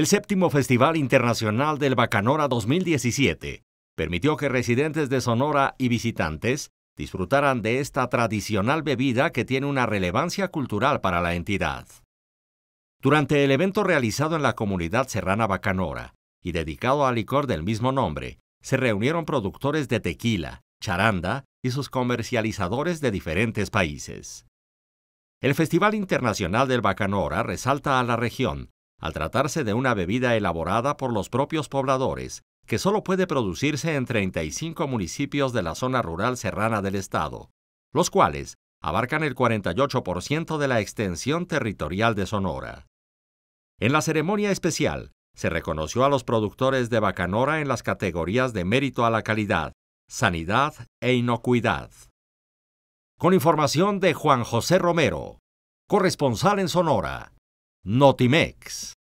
El séptimo Festival Internacional del Bacanora 2017 permitió que residentes de Sonora y visitantes disfrutaran de esta tradicional bebida que tiene una relevancia cultural para la entidad. Durante el evento realizado en la comunidad serrana Bacanora y dedicado al licor del mismo nombre, se reunieron productores de tequila, charanda y sus comercializadores de diferentes países. El Festival Internacional del Bacanora resalta a la región al tratarse de una bebida elaborada por los propios pobladores, que solo puede producirse en 35 municipios de la zona rural serrana del estado, los cuales abarcan el 48% de la extensión territorial de Sonora. En la ceremonia especial, se reconoció a los productores de Bacanora en las categorías de mérito a la calidad, sanidad e inocuidad. Con información de Juan José Romero, corresponsal en Sonora. Notimex.